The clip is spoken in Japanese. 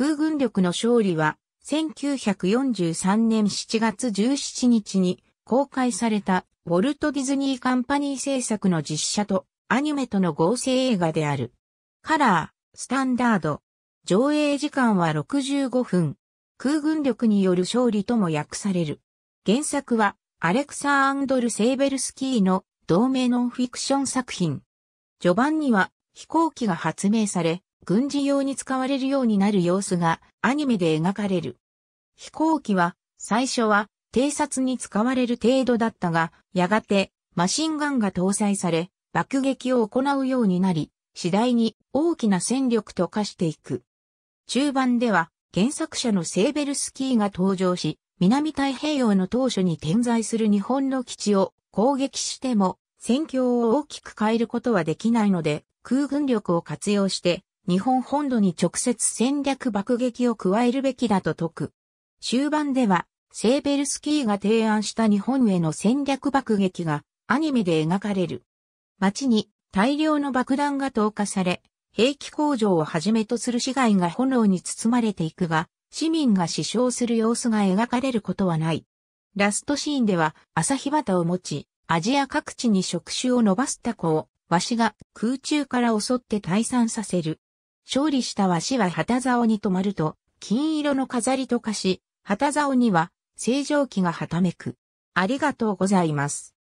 空軍力の勝利は、1943年7月17日に公開されたウォルト・ディズニー・カンパニー制作の実写とアニメとの合成映画である。カラー、スタンダード。上映時間は65分。空軍力による勝利とも訳される。原作はアレクサー・ドル・セーベルスキーの同名ノンフィクション作品。序盤には飛行機が発明され、軍事用に使われるようになる様子がアニメで描かれる。飛行機は最初は偵察に使われる程度だったが、やがてマシンガンが搭載され、爆撃を行うようになり、次第に大きな戦力と化していく。中盤では原作者のセーベルスキーが登場し、南太平洋の当初に点在する日本の基地を攻撃しても戦況を大きく変えることはできないので、空軍力を活用して日本本土に直接戦略爆撃を加えるべきだと説く。終盤では、セーベルスキーが提案した日本への戦略爆撃がアニメで描かれる。街に大量の爆弾が投下され、兵器工場をはじめとする市街が炎に包まれていくが、市民が死傷する様子が描かれることはない。ラストシーンでは朝日旗を持ち、アジア各地に触手を伸ばすタコを、わしが空中から襲って退散させる。勝利した和紙は旗竿に止まると、金色の飾りと化し、旗竿には、正常期がはためく。ありがとうございます。